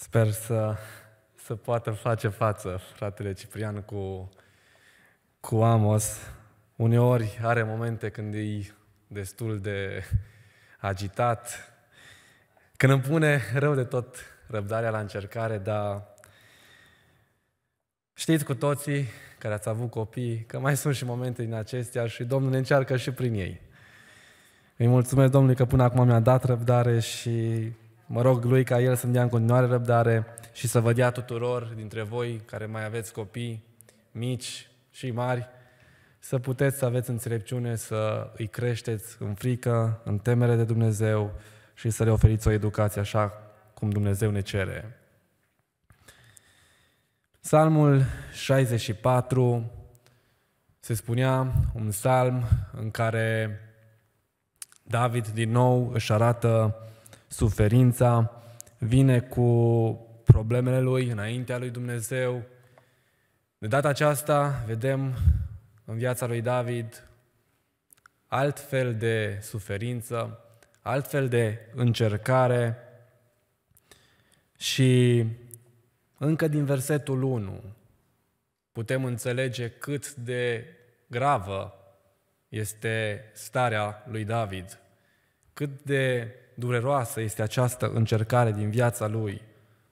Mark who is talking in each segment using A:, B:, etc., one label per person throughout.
A: Sper să, să poată face față fratele Ciprian cu, cu Amos. Uneori are momente când e destul de agitat, când îmi pune rău de tot răbdarea la încercare, dar știți cu toții care ați avut copii că mai sunt și momente din acestea și Domnul ne încearcă și prin ei. Îi mulțumesc Domnului că până acum mi-a dat răbdare și Mă rog lui ca el să-mi dea în continuare răbdare și să vă dea tuturor dintre voi care mai aveți copii mici și mari, să puteți să aveți înțelepciune, să îi creșteți în frică, în temere de Dumnezeu și să le oferiți o educație așa cum Dumnezeu ne cere. Psalmul 64 se spunea un psalm în care David din nou își arată suferința, vine cu problemele lui înaintea lui Dumnezeu. De data aceasta vedem în viața lui David alt fel de suferință, alt fel de încercare și încă din versetul 1 putem înțelege cât de gravă este starea lui David, cât de dureroasă este această încercare din viața lui.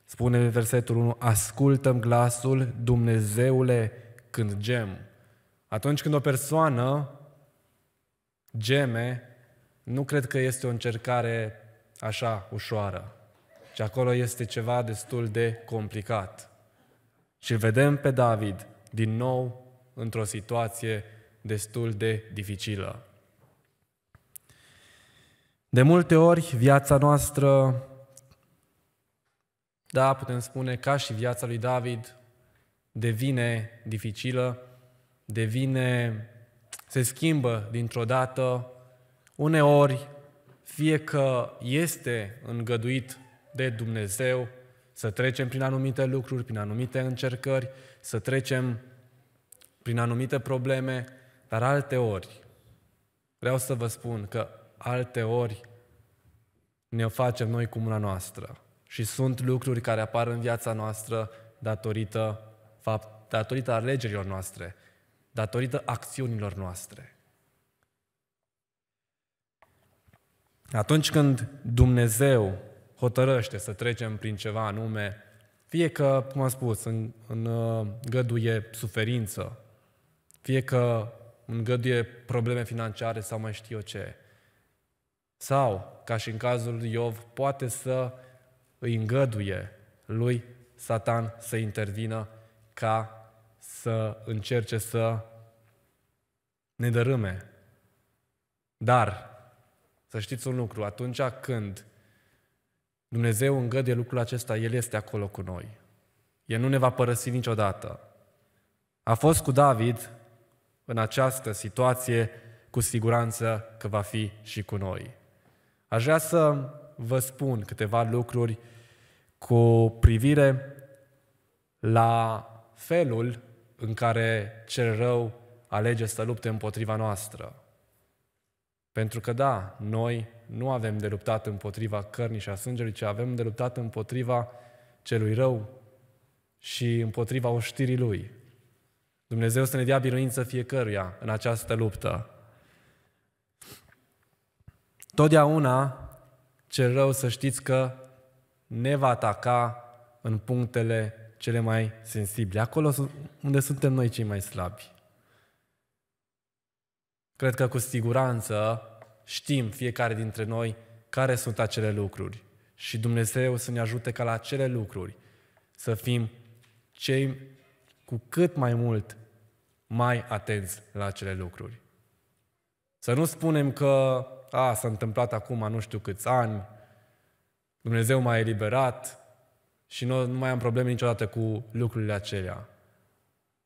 A: Spune versetul 1, ascultăm glasul Dumnezeule când gem. Atunci când o persoană geme, nu cred că este o încercare așa ușoară. Și acolo este ceva destul de complicat. Și vedem pe David din nou într-o situație destul de dificilă. De multe ori, viața noastră, da, putem spune, ca și viața lui David, devine dificilă, devine, se schimbă dintr-o dată, uneori, fie că este îngăduit de Dumnezeu să trecem prin anumite lucruri, prin anumite încercări, să trecem prin anumite probleme, dar alte ori vreau să vă spun că alte ori ne o facem noi cu mâna noastră. Și sunt lucruri care apar în viața noastră datorită, fapt, datorită alegerilor noastre, datorită acțiunilor noastre. Atunci când Dumnezeu hotărăște să trecem prin ceva anume, fie că, cum am spus, în, în uh, găduie suferință, fie că îngăduie probleme financiare sau mai știu eu ce, sau, ca și în cazul lui Iov, poate să îi îngăduie lui Satan să intervină ca să încerce să ne dărâme. Dar, să știți un lucru, atunci când Dumnezeu îngăduie lucrul acesta, El este acolo cu noi. El nu ne va părăsi niciodată. A fost cu David în această situație, cu siguranță că va fi și cu noi. Aș vrea să vă spun câteva lucruri cu privire la felul în care cel rău alege să lupte împotriva noastră. Pentru că da, noi nu avem de luptat împotriva cărnii și a sângelui, ci avem de luptat împotriva celui rău și împotriva oștirii lui. Dumnezeu să ne dea biruință fiecăruia în această luptă. Totdeauna cel rău să știți că ne va ataca în punctele cele mai sensibile, acolo unde suntem noi cei mai slabi. Cred că cu siguranță știm fiecare dintre noi care sunt acele lucruri și Dumnezeu să ne ajute ca la acele lucruri să fim cei cu cât mai mult mai atenți la acele lucruri. Să nu spunem că a, s-a întâmplat acum nu știu câți ani, Dumnezeu m-a eliberat și nu, nu mai am probleme niciodată cu lucrurile acelea.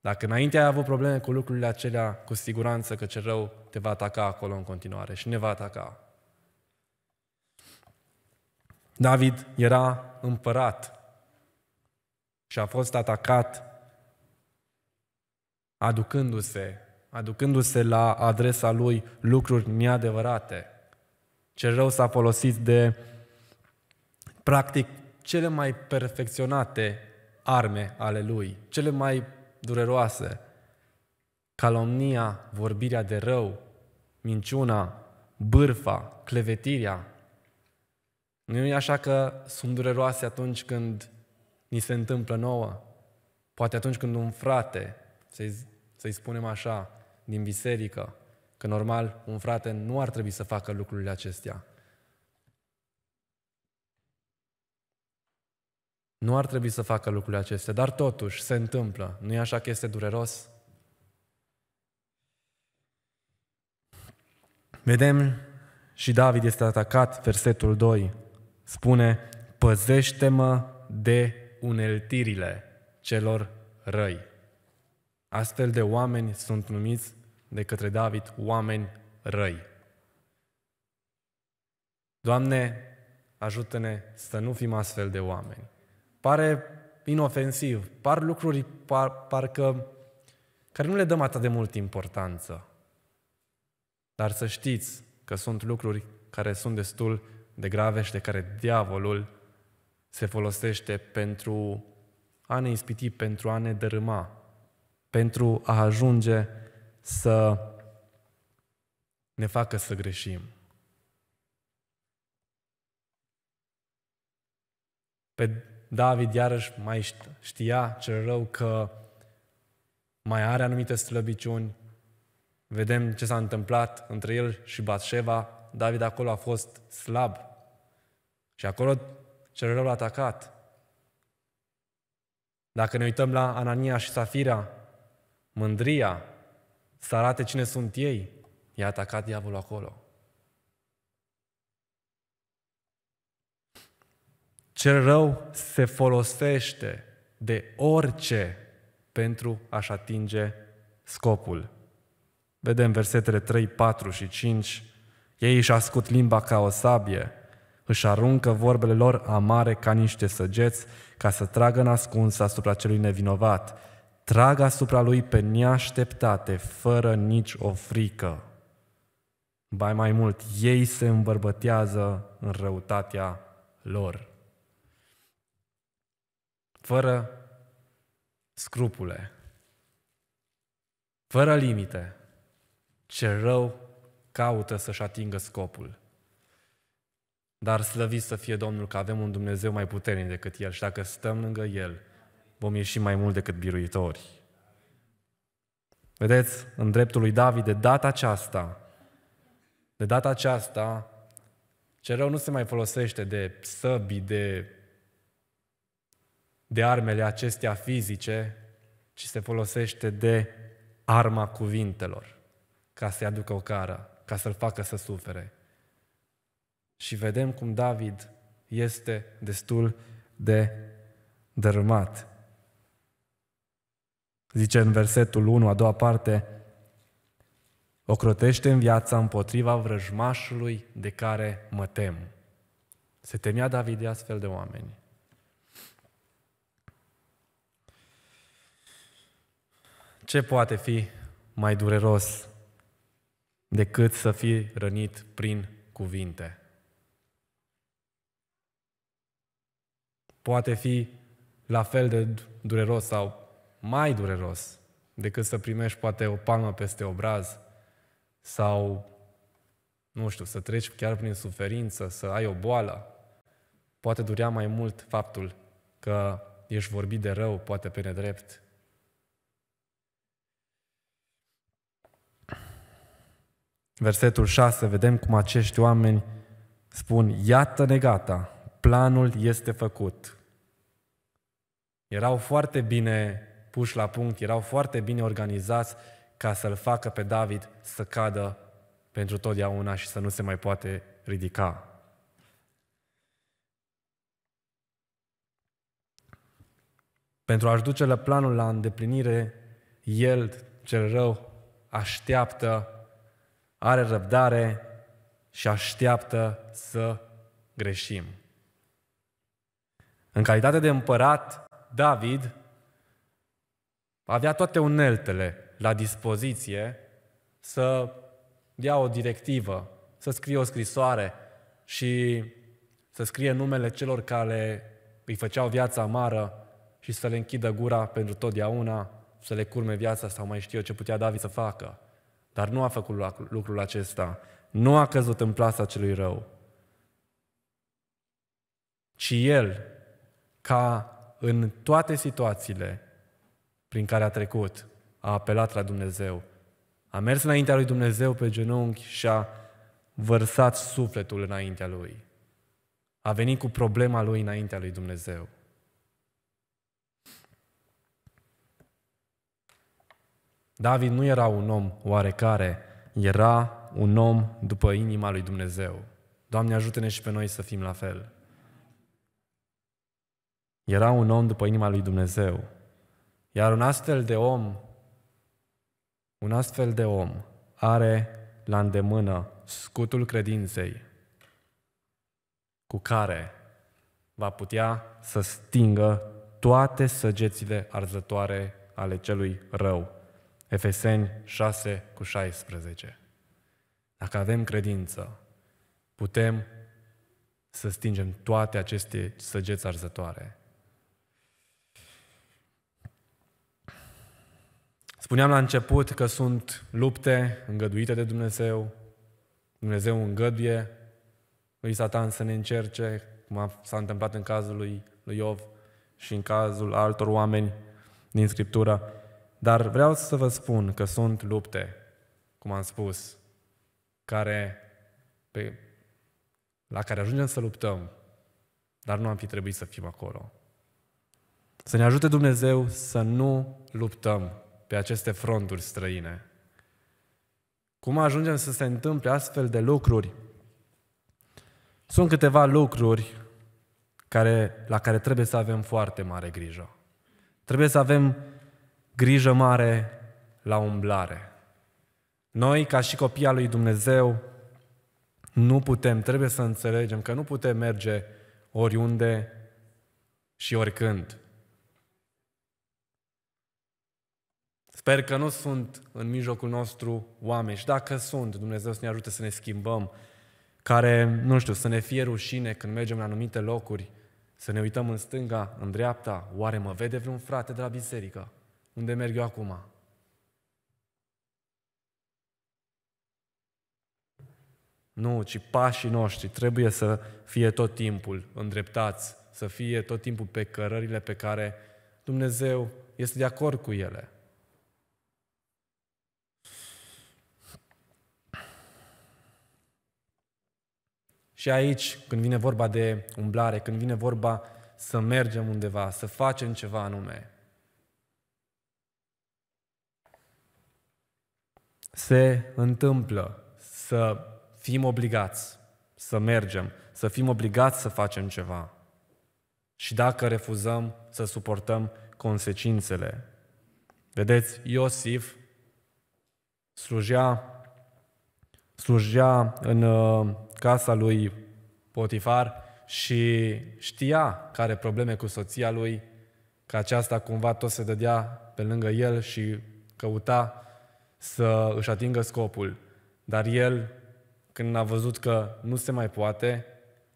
A: Dacă înainte ai avut probleme cu lucrurile acelea, cu siguranță că cel rău te va ataca acolo în continuare și ne va ataca. David era împărat și a fost atacat aducându-se, aducându-se la adresa lui lucruri neadevărate. Ce rău s-a folosit de, practic, cele mai perfecționate arme ale lui, cele mai dureroase. Calomnia, vorbirea de rău, minciuna, bârfa, clevetirea. Nu e așa că sunt dureroase atunci când ni se întâmplă nouă? Poate atunci când un frate, să-i, să spunem așa, din biserică, Că normal, un frate nu ar trebui să facă lucrurile acestea. Nu ar trebui să facă lucrurile acestea, dar totuși se întâmplă. Nu e așa că este dureros? Vedem și David este atacat, versetul 2 spune, păzește-mă de uneltirile celor răi. Astfel de oameni sunt numiți de către David oameni răi. Doamne, ajută-ne să nu fim astfel de oameni. Pare inofensiv, par lucruri par, parcă care nu le dăm atât de mult importanță. Dar să știți că sunt lucruri care sunt destul de grave și de care diavolul se folosește pentru a ne ispiti, pentru a ne dărâma, pentru a ajunge să ne facă să greșim. Pe David iarăși mai știa cel rău că mai are anumite slăbiciuni. Vedem ce s-a întâmplat între el și Batșeva. David acolo a fost slab. Și acolo cel rău l-a atacat. Dacă ne uităm la Anania și Safira, mândria, să arate cine sunt ei, i-a atacat diavolul acolo. Cel rău se folosește de orice pentru a-și atinge scopul. Vedem versetele 3, 4 și 5. Ei își ascut limba ca o sabie, își aruncă vorbele lor amare ca niște săgeți, ca să tragă în ascuns asupra celui nevinovat trag asupra lui pe neașteptate, fără nici o frică. Ba mai mult, ei se îmbărbătează în răutatea lor. Fără scrupule, fără limite, ce rău caută să-și atingă scopul. Dar slăvit să fie Domnul că avem un Dumnezeu mai puternic decât El și dacă stăm lângă El, vom ieși mai mult decât biruitori. Vedeți, în dreptul lui David, de data aceasta, de data aceasta, ce rău nu se mai folosește de săbi, de, de armele acestea fizice, ci se folosește de arma cuvintelor, ca să-i aducă o cară, ca să-l facă să sufere. Și vedem cum David este destul de dărâmat. Zice în versetul 1, a doua parte, ocrotește în viața împotriva vrăjmașului de care mă tem. Se temea David de astfel de oameni. Ce poate fi mai dureros decât să fii rănit prin cuvinte? Poate fi la fel de dureros sau mai dureros decât să primești poate o palmă peste obraz sau, nu știu, să treci chiar prin suferință, să ai o boală. Poate durea mai mult faptul că ești vorbit de rău, poate pe nedrept. Versetul 6, vedem cum acești oameni spun, iată negata planul este făcut. Erau foarte bine puși la punct, erau foarte bine organizați ca să-l facă pe David să cadă pentru totdeauna și să nu se mai poate ridica. Pentru a-și duce la planul la îndeplinire, el, cel rău, așteaptă, are răbdare și așteaptă să greșim. În calitate de împărat, David avea toate uneltele la dispoziție să dea o directivă, să scrie o scrisoare și să scrie numele celor care îi făceau viața amară și să le închidă gura pentru totdeauna, să le curme viața sau mai știu eu ce putea David să facă. Dar nu a făcut lucrul acesta. Nu a căzut în plasa celui rău. Ci el, ca în toate situațiile, prin care a trecut, a apelat la Dumnezeu, a mers înaintea lui Dumnezeu pe genunchi și a vărsat sufletul înaintea lui. A venit cu problema lui înaintea lui Dumnezeu. David nu era un om oarecare, era un om după inima lui Dumnezeu. Doamne, ajută-ne și pe noi să fim la fel. Era un om după inima lui Dumnezeu. Iar un astfel de om, un astfel de om are la îndemână scutul credinței cu care va putea să stingă toate săgețile arzătoare ale celui rău. Efeseni 6 cu 16. Dacă avem credință, putem să stingem toate aceste săgeți arzătoare. Spuneam la început că sunt lupte îngăduite de Dumnezeu. Dumnezeu îngăduie lui Satan să ne încerce, cum s-a întâmplat în cazul lui, Iov și în cazul altor oameni din Scriptură. Dar vreau să vă spun că sunt lupte, cum am spus, care, pe, la care ajungem să luptăm, dar nu am fi trebuit să fim acolo. Să ne ajute Dumnezeu să nu luptăm pe aceste fronturi străine. Cum ajungem să se întâmple astfel de lucruri? Sunt câteva lucruri care, la care trebuie să avem foarte mare grijă. Trebuie să avem grijă mare la umblare. Noi, ca și copii al lui Dumnezeu, nu putem, trebuie să înțelegem că nu putem merge oriunde și oricând. Sper că nu sunt în mijlocul nostru oameni și dacă sunt, Dumnezeu să ne ajute să ne schimbăm, care, nu știu, să ne fie rușine când mergem în anumite locuri, să ne uităm în stânga, în dreapta, oare mă vede vreun frate de la biserică? Unde merg eu acum? Nu, ci pașii noștri trebuie să fie tot timpul îndreptați, să fie tot timpul pe cărările pe care Dumnezeu este de acord cu ele. Și aici, când vine vorba de umblare, când vine vorba să mergem undeva, să facem ceva anume, se întâmplă să fim obligați să mergem, să fim obligați să facem ceva. Și dacă refuzăm să suportăm consecințele. Vedeți, Iosif slujea slujea în uh, casa lui Potifar și știa că are probleme cu soția lui, că aceasta cumva tot se dădea pe lângă el și căuta să își atingă scopul. Dar el, când a văzut că nu se mai poate,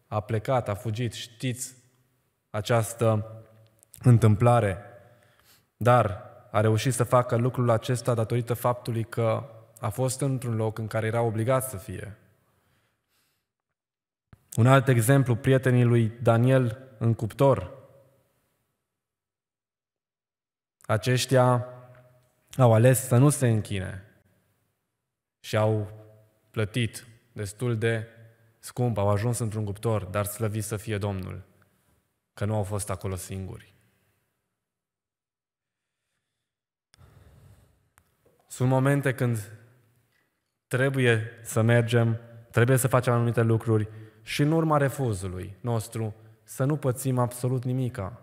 A: a plecat, a fugit. Știți această întâmplare. Dar a reușit să facă lucrul acesta datorită faptului că a fost într-un loc în care era obligat să fie. Un alt exemplu, prietenii lui Daniel în cuptor. Aceștia au ales să nu se închine și au plătit destul de scump, au ajuns într-un cuptor, dar slăvit să fie Domnul, că nu au fost acolo singuri. Sunt momente când Trebuie să mergem, trebuie să facem anumite lucruri și în urma refuzului nostru să nu pățim absolut nimica.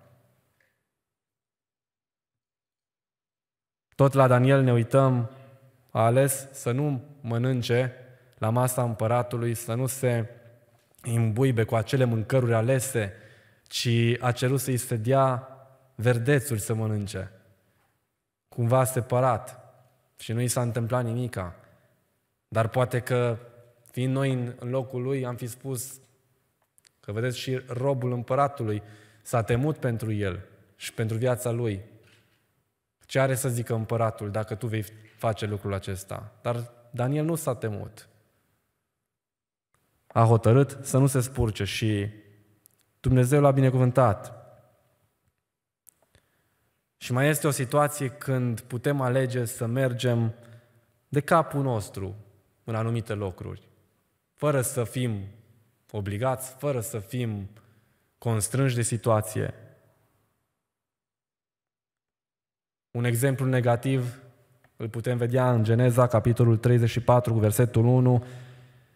A: Tot la Daniel ne uităm, a ales să nu mănânce la masa împăratului, să nu se imbuibe cu acele mâncăruri alese, ci a cerut să-i se dea verdețuri să mănânce, cumva separat. Și nu i s-a întâmplat nimica. Dar poate că, fiind noi în locul lui, am fi spus că, vedeți, și robul împăratului s-a temut pentru el și pentru viața lui. Ce are să zică împăratul dacă tu vei face lucrul acesta? Dar Daniel nu s-a temut. A hotărât să nu se spurce și Dumnezeu l-a binecuvântat. Și mai este o situație când putem alege să mergem de capul nostru, în anumite locuri, fără să fim obligați, fără să fim constrânși de situație. Un exemplu negativ îl putem vedea în Geneza, capitolul 34, versetul 1,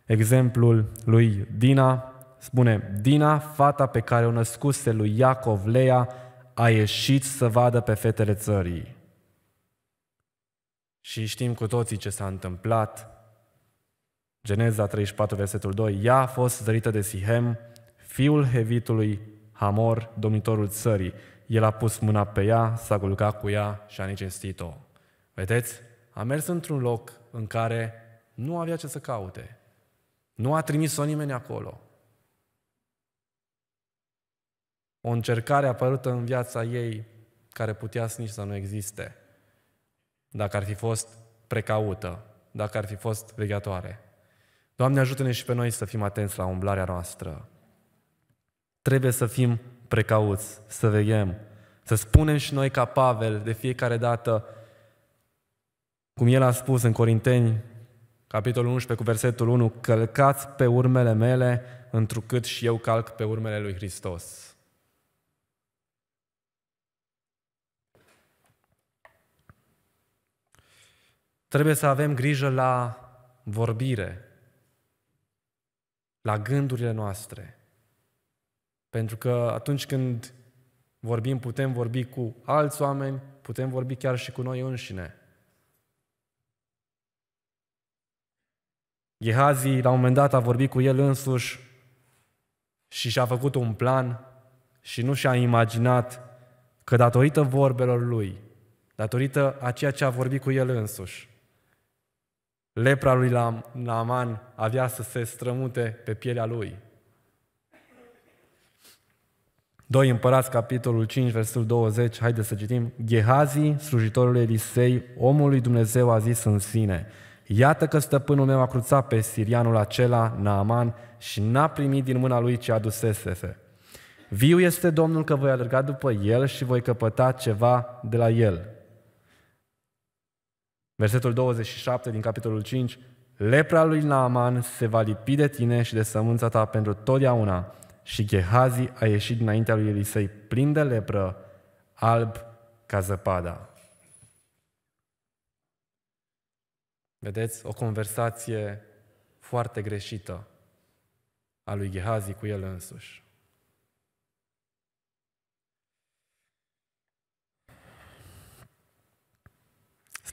A: exemplul lui Dina. Spune, Dina, fata pe care o născuse lui Iacov Lea, a ieșit să vadă pe fetele țării. Și știm cu toții ce s-a întâmplat. Geneza 34, versetul 2, ea a fost zărită de Sihem, fiul Hevitului Hamor, domnitorul țării. El a pus mâna pe ea, s-a culcat cu ea și a necinstit-o. Vedeți? A mers într-un loc în care nu avea ce să caute. Nu a trimis-o nimeni acolo. O încercare apărută în viața ei care putea să nici să nu existe. Dacă ar fi fost precaută, dacă ar fi fost vegătoare. Doamne, ajută-ne și pe noi să fim atenți la umblarea noastră. Trebuie să fim precauți, să veghem, să spunem și noi ca Pavel de fiecare dată, cum el a spus în Corinteni, capitolul 11 cu versetul 1, călcați pe urmele mele, întrucât și eu calc pe urmele lui Hristos. Trebuie să avem grijă la vorbire, la gândurile noastre. Pentru că atunci când vorbim, putem vorbi cu alți oameni, putem vorbi chiar și cu noi înșine. Gehazi, la un moment dat, a vorbit cu el însuși și și-a făcut un plan și nu și-a imaginat că datorită vorbelor lui, datorită a ceea ce a vorbit cu el însuși, Lepra lui Naaman avea să se strămute pe pielea lui. 2 Împărați, capitolul 5, versetul 20, haideți să citim. Gehazi, slujitorul lui Elisei, omul lui Dumnezeu a zis în sine, Iată că stăpânul meu a cruțat pe sirianul acela, Naaman, și n-a primit din mâna lui ce adusesese. Viu este Domnul că voi alerga după el și voi căpăta ceva de la el. Versetul 27 din capitolul 5, lepra lui Naaman se va lipi de tine și de sămânța ta pentru totdeauna. Și Gehazi a ieșit dinaintea lui Elisei plin de lepră, alb ca zăpada. Vedeți, o conversație foarte greșită a lui Gehazi cu el însuși.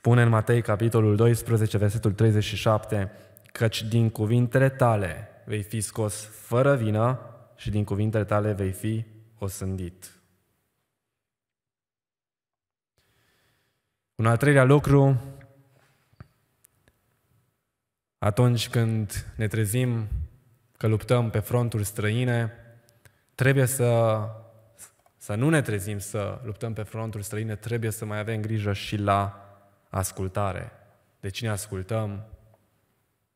A: Spune în Matei, capitolul 12, versetul 37, căci din cuvintele tale vei fi scos fără vină și din cuvintele tale vei fi osândit. Un al treilea lucru, atunci când ne trezim că luptăm pe fronturi străine, trebuie să, să nu ne trezim să luptăm pe fronturi străine, trebuie să mai avem grijă și la ascultare. De cine ascultăm,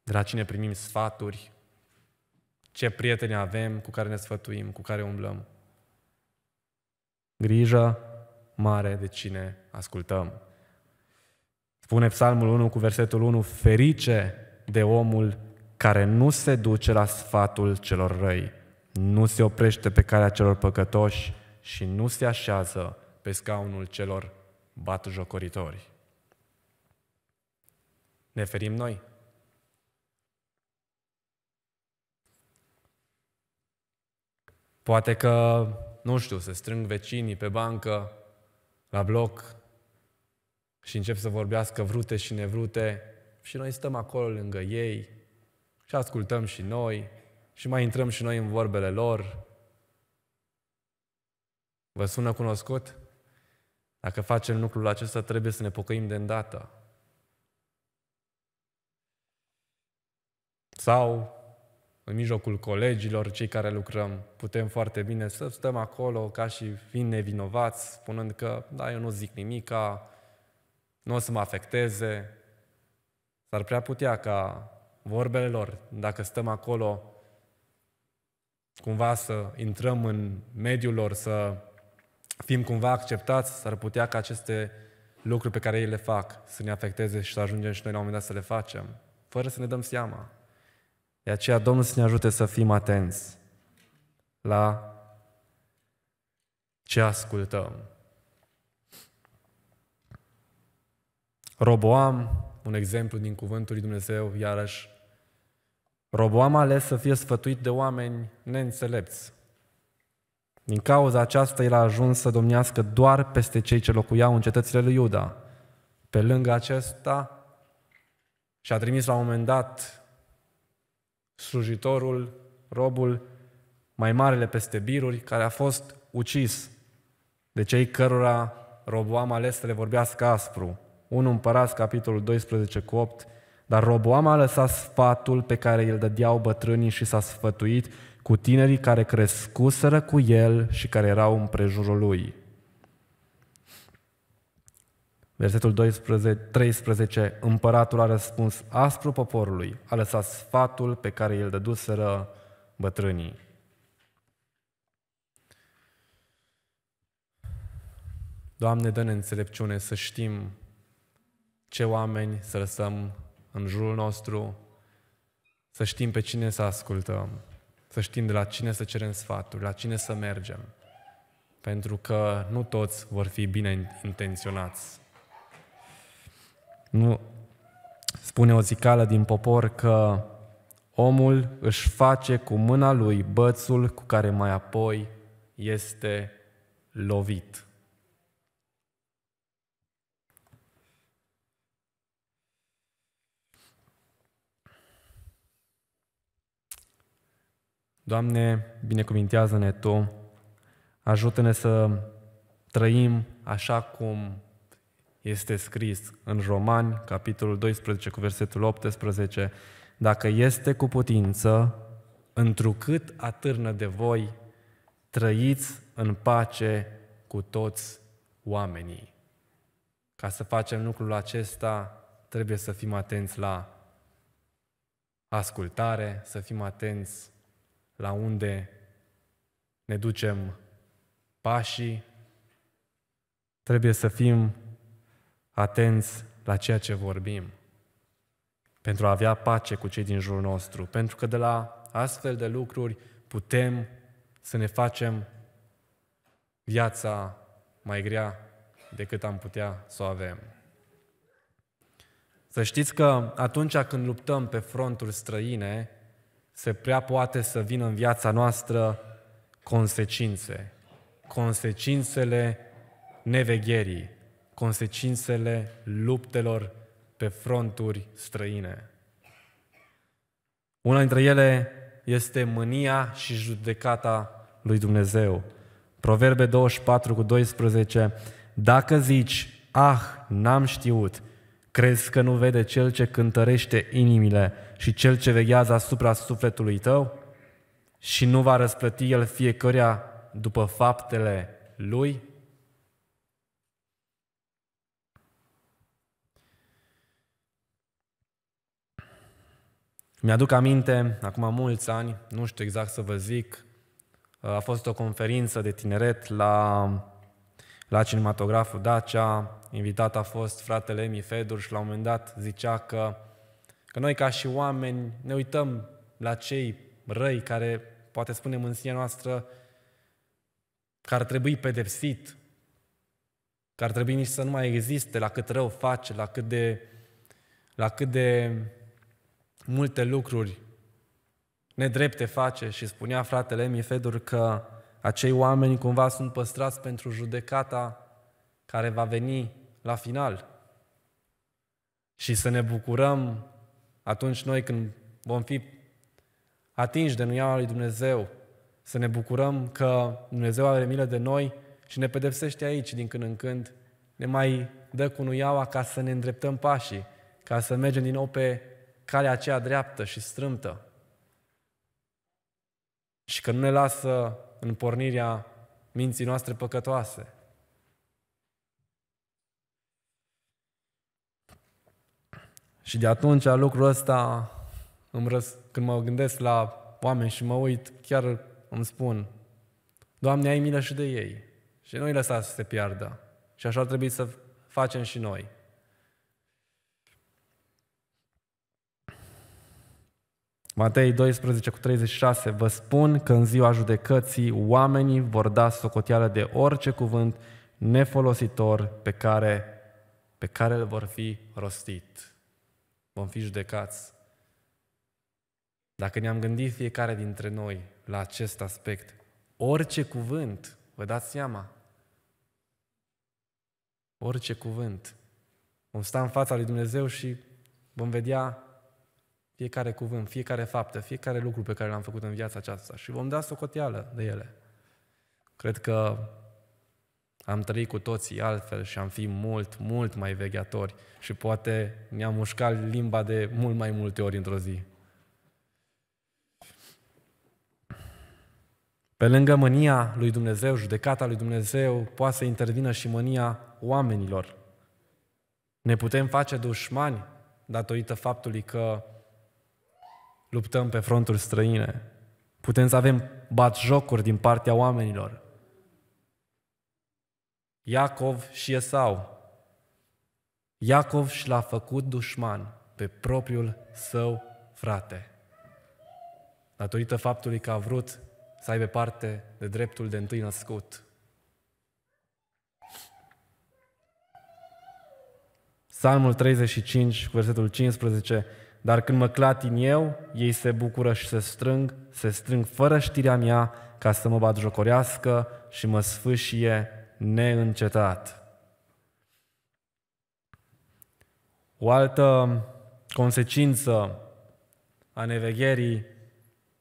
A: de la cine primim sfaturi, ce prieteni avem cu care ne sfătuim, cu care umblăm. Grijă mare de cine ascultăm. Spune Psalmul 1 cu versetul 1, ferice de omul care nu se duce la sfatul celor răi, nu se oprește pe calea celor păcătoși și nu se așează pe scaunul celor batjocoritori ne ferim noi. Poate că, nu știu, se strâng vecinii pe bancă, la bloc și încep să vorbească vrute și nevrute și noi stăm acolo lângă ei și ascultăm și noi și mai intrăm și noi în vorbele lor. Vă sună cunoscut? Dacă facem lucrul acesta, trebuie să ne pocăim de îndată. Sau în mijlocul colegilor, cei care lucrăm, putem foarte bine să stăm acolo ca și fiind nevinovați, spunând că, da, eu nu zic nimica, nu o să mă afecteze. S-ar prea putea ca vorbele lor, dacă stăm acolo, cumva să intrăm în mediul lor, să fim cumva acceptați, s-ar putea ca aceste lucruri pe care ei le fac să ne afecteze și să ajungem și noi la un moment dat să le facem, fără să ne dăm seama. De aceea Domnul să ne ajute să fim atenți la ce ascultăm. Roboam, un exemplu din Cuvântul lui Dumnezeu, iarăși, Roboam a ales să fie sfătuit de oameni neînțelepți. Din cauza aceasta, el a ajuns să domnească doar peste cei ce locuiau în cetățile lui Iuda. Pe lângă acesta, și a trimis la un moment dat slujitorul, robul, mai marele peste biruri, care a fost ucis de cei cărora Roboam ales să le vorbească aspru. 1 Împărați, capitolul 12 cu 8, dar Roboam a lăsat sfatul pe care îl dădeau bătrânii și s-a sfătuit cu tinerii care crescuseră cu el și care erau împrejurul lui. Versetul 12, 13, împăratul a răspuns aspru poporului, a lăsat sfatul pe care îl dăduseră bătrânii. Doamne, dă-ne înțelepciune să știm ce oameni să lăsăm în jurul nostru, să știm pe cine să ascultăm, să știm de la cine să cerem sfaturi, la cine să mergem, pentru că nu toți vor fi bine intenționați. Nu spune o zicală din popor că omul își face cu mâna lui bățul cu care mai apoi este lovit. Doamne, binecuvintează-ne Tu, ajută-ne să trăim așa cum este scris în Romani, capitolul 12, cu versetul 18, dacă este cu putință, întrucât atârnă de voi, trăiți în pace cu toți oamenii. Ca să facem lucrul acesta, trebuie să fim atenți la ascultare, să fim atenți la unde ne ducem pașii, trebuie să fim atenți la ceea ce vorbim, pentru a avea pace cu cei din jurul nostru, pentru că de la astfel de lucruri putem să ne facem viața mai grea decât am putea să o avem. Să știți că atunci când luptăm pe fronturi străine, se prea poate să vină în viața noastră consecințe. Consecințele nevegherii, consecințele luptelor pe fronturi străine. Una dintre ele este mânia și judecata lui Dumnezeu. Proverbe 24 cu 12. Dacă zici, ah, n-am știut, crezi că nu vede cel ce cântărește inimile și cel ce veghează asupra sufletului tău? Și nu va răsplăti el fiecăruia după faptele lui? Mi-aduc aminte, acum mulți ani, nu știu exact să vă zic, a fost o conferință de tineret la, la cinematograful Dacia, invitat a fost fratele Emi Fedur și la un moment dat zicea că, că noi ca și oameni ne uităm la cei răi care, poate spunem în sine noastră, că ar trebui pedepsit, că ar trebui nici să nu mai existe, la cât rău face, la cât de, la cât de multe lucruri nedrepte face și spunea fratele Emi Fedor că acei oameni cumva sunt păstrați pentru judecata care va veni la final. Și să ne bucurăm atunci noi când vom fi atinși de nuiala lui Dumnezeu, să ne bucurăm că Dumnezeu are milă de noi și ne pedepsește aici din când în când, ne mai dă cu nuiaua ca să ne îndreptăm pașii, ca să mergem din nou pe calea aceea dreaptă și strâmtă și că nu ne lasă în pornirea minții noastre păcătoase. Și de atunci lucrul ăsta, îmi răs, când mă gândesc la oameni și mă uit, chiar îmi spun, Doamne, ai milă și de ei și nu-i lăsați să se piardă. Și așa ar trebui să facem și noi. Matei 12 cu 36, vă spun că în ziua judecății oamenii vor da socoteală de orice cuvânt nefolositor pe care, pe care îl vor fi rostit. Vom fi judecați. Dacă ne-am gândit fiecare dintre noi la acest aspect, orice cuvânt, vă dați seama, orice cuvânt, vom sta în fața lui Dumnezeu și vom vedea fiecare cuvânt, fiecare faptă, fiecare lucru pe care l-am făcut în viața aceasta și vom da socoteală de ele. Cred că am trăit cu toții altfel și am fi mult, mult mai vegheatori și poate ne-am mușcat limba de mult mai multe ori într-o zi. Pe lângă mânia lui Dumnezeu, judecata lui Dumnezeu, poate să intervină și mânia oamenilor. Ne putem face dușmani datorită faptului că luptăm pe fronturi străine, putem să avem jocuri din partea oamenilor. Iacov și Esau. Iacov și l-a făcut dușman pe propriul său frate. Datorită faptului că a vrut să aibă parte de dreptul de întâi născut. Psalmul 35, versetul 15, dar când mă clatin eu, ei se bucură și se strâng, se strâng fără știrea mea ca să mă batjocorească și mă sfâșie neîncetat. O altă consecință a nevegherii,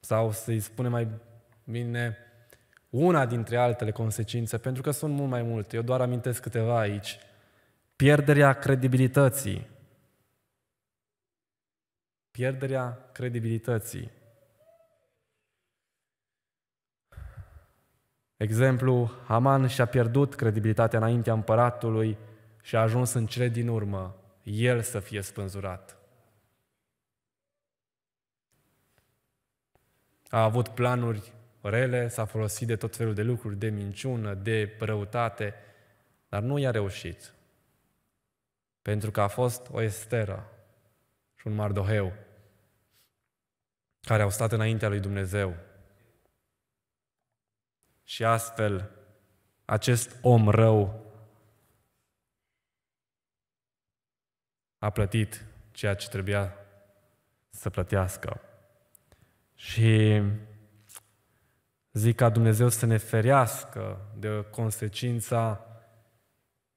A: sau să-i spunem mai bine, una dintre altele consecințe, pentru că sunt mult mai multe, eu doar amintesc câteva aici, pierderea credibilității pierderea credibilității. Exemplu, Haman și-a pierdut credibilitatea înaintea împăratului și a ajuns în cele din urmă el să fie spânzurat. A avut planuri rele, s-a folosit de tot felul de lucruri, de minciună, de răutate, dar nu i-a reușit. Pentru că a fost o esteră și un mardoheu care au stat înaintea lui Dumnezeu. Și astfel, acest om rău a plătit ceea ce trebuia să plătească. Și zic ca Dumnezeu să ne ferească de consecința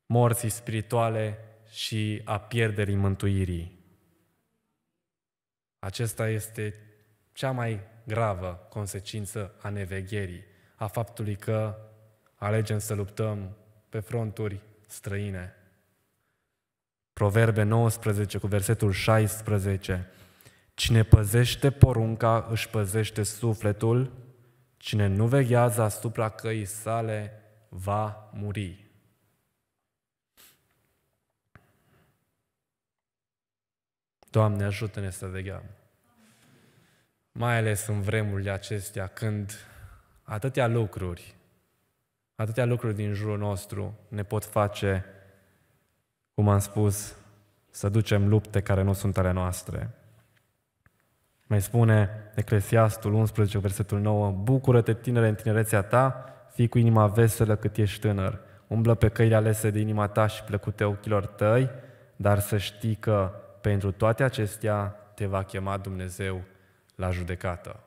A: morții spirituale și a pierderii mântuirii. Acesta este cea mai gravă consecință a nevegherii, a faptului că alegem să luptăm pe fronturi străine. Proverbe 19 cu versetul 16. Cine păzește porunca își păzește sufletul, cine nu veghează asupra căii sale va muri. Doamne, ajută-ne să vegheam mai ales în vremurile acestea, când atâtea lucruri, atâtea lucruri din jurul nostru ne pot face, cum am spus, să ducem lupte care nu sunt ale noastre. Mai spune Eclesiastul 11, versetul 9, Bucură-te, tinere, în tinerețea ta, fii cu inima veselă cât ești tânăr, umblă pe căile alese de inima ta și plăcute ochilor tăi, dar să știi că pentru toate acestea te va chema Dumnezeu la judecată.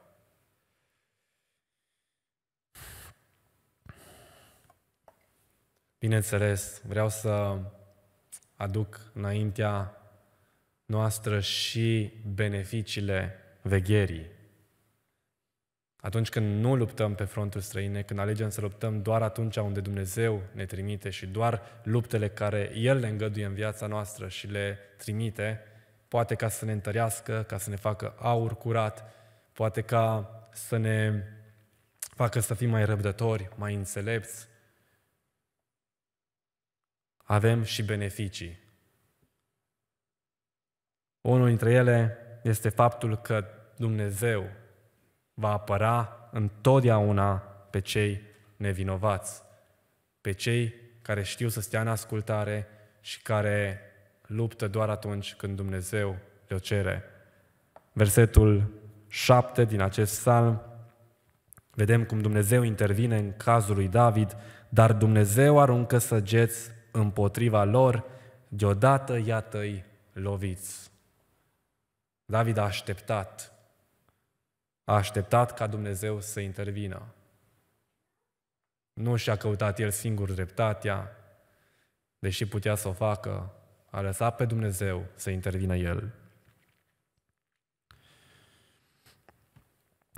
A: Bineînțeles, vreau să aduc înaintea noastră și beneficiile vegherii. Atunci când nu luptăm pe frontul străine, când alegem să luptăm doar atunci unde Dumnezeu ne trimite și doar luptele care El le îngăduie în viața noastră și le trimite, poate ca să ne întărească, ca să ne facă aur curat, poate ca să ne facă să fim mai răbdători, mai înțelepți. Avem și beneficii. Unul dintre ele este faptul că Dumnezeu va apăra întotdeauna pe cei nevinovați, pe cei care știu să stea în ascultare și care luptă doar atunci când Dumnezeu le-o cere. Versetul 7 din acest psalm, vedem cum Dumnezeu intervine în cazul lui David, dar Dumnezeu aruncă săgeți împotriva lor, deodată iată-i loviți. David a așteptat, a așteptat ca Dumnezeu să intervină. Nu și-a căutat el singur dreptatea, deși putea să o facă, a lăsat pe Dumnezeu să intervină el.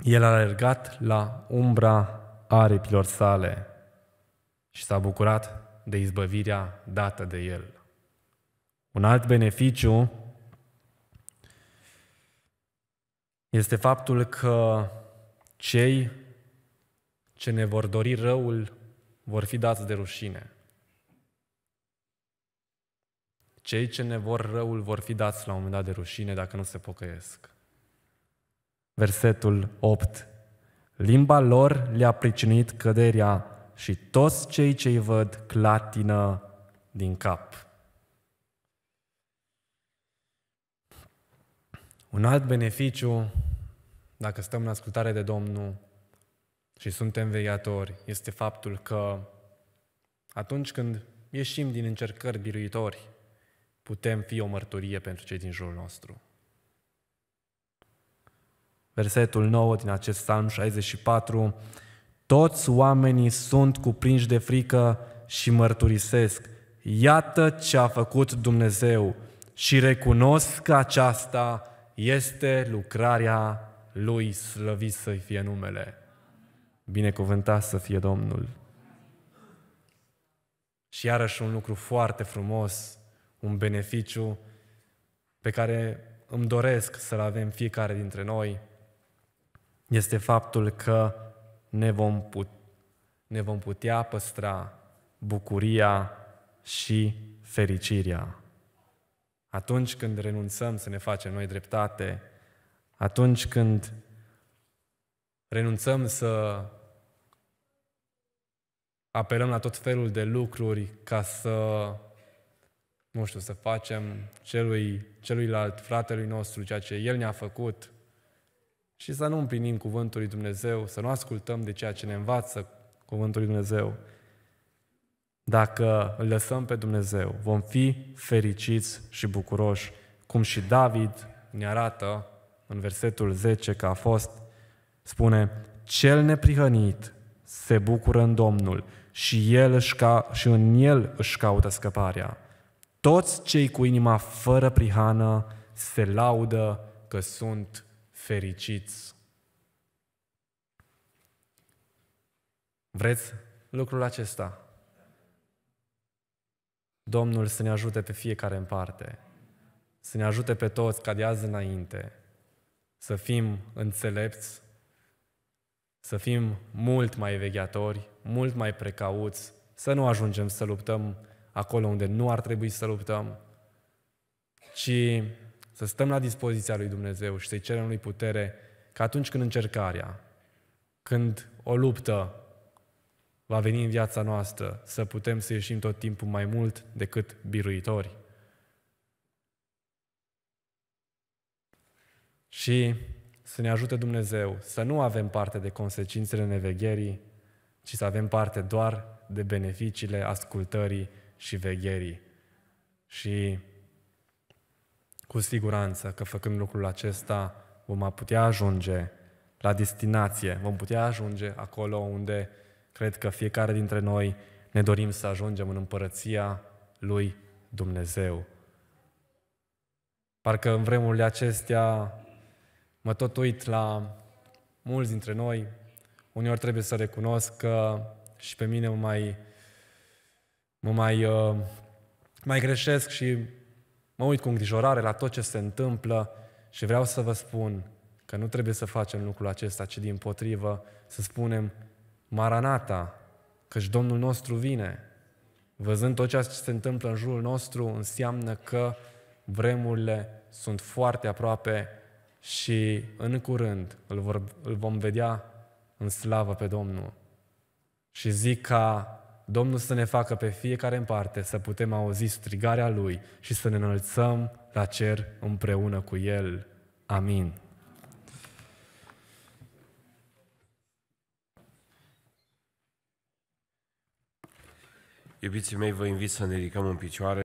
A: El a alergat la umbra aripilor sale și s-a bucurat de izbăvirea dată de el. Un alt beneficiu este faptul că cei ce ne vor dori răul vor fi dați de rușine. Cei ce ne vor răul vor fi dați la un moment dat de rușine dacă nu se pocăiesc. Versetul 8. Limba lor le-a pricinuit căderea și toți cei ce îi văd clatină din cap. Un alt beneficiu, dacă stăm în ascultare de Domnul și suntem veiatori, este faptul că atunci când ieșim din încercări biruitori, putem fi o mărturie pentru cei din jurul nostru. Versetul 9 din acest psalm 64, toți oamenii sunt cuprinși de frică și mărturisesc, iată ce a făcut Dumnezeu și recunosc că aceasta este lucrarea lui, slăvit să-i fie numele. Binecuvântat să fie Domnul. Și iarăși un lucru foarte frumos un beneficiu pe care îmi doresc să-l avem fiecare dintre noi, este faptul că ne vom, put- ne vom putea păstra bucuria și fericirea. Atunci când renunțăm să ne facem noi dreptate, atunci când renunțăm să apelăm la tot felul de lucruri ca să nu știu, să facem celui, celuilalt fratelui nostru ceea ce El ne-a făcut și să nu împlinim cuvântul lui Dumnezeu, să nu ascultăm de ceea ce ne învață cuvântul lui Dumnezeu. Dacă îl lăsăm pe Dumnezeu, vom fi fericiți și bucuroși, cum și David ne arată în versetul 10 că a fost, spune, cel neprihănit se bucură în Domnul și, el își ca, și în el își caută scăparea. Toți cei cu inima fără prihană se laudă că sunt fericiți. Vreți lucrul acesta? Domnul să ne ajute pe fiecare în parte, să ne ajute pe toți ca de azi înainte, să fim înțelepți, să fim mult mai vegheatori, mult mai precauți, să nu ajungem să luptăm acolo unde nu ar trebui să luptăm, ci să stăm la dispoziția lui Dumnezeu și să-i cerem lui putere că atunci când încercarea, când o luptă va veni în viața noastră, să putem să ieșim tot timpul mai mult decât biruitori. Și să ne ajute Dumnezeu să nu avem parte de consecințele nevegherii, ci să avem parte doar de beneficiile ascultării și vegherii. Și cu siguranță că făcând lucrul acesta vom putea ajunge la destinație, vom putea ajunge acolo unde cred că fiecare dintre noi ne dorim să ajungem în împărăția lui Dumnezeu. Parcă în vremurile acestea mă tot uit la mulți dintre noi, uneori trebuie să recunosc că și pe mine mă mai mă mai, uh, mai greșesc și mă uit cu îngrijorare la tot ce se întâmplă și vreau să vă spun că nu trebuie să facem lucrul acesta, ci din potrivă să spunem Maranata, căci Domnul nostru vine. Văzând tot ceea ce se întâmplă în jurul nostru, înseamnă că vremurile sunt foarte aproape și în curând îl, vor, îl vom vedea în slavă pe Domnul. Și zic ca Domnul să ne facă pe fiecare în parte să putem auzi strigarea Lui și să ne înălțăm la cer împreună cu El. Amin. Iubiții mei, vă invit să ne ridicăm în picioare.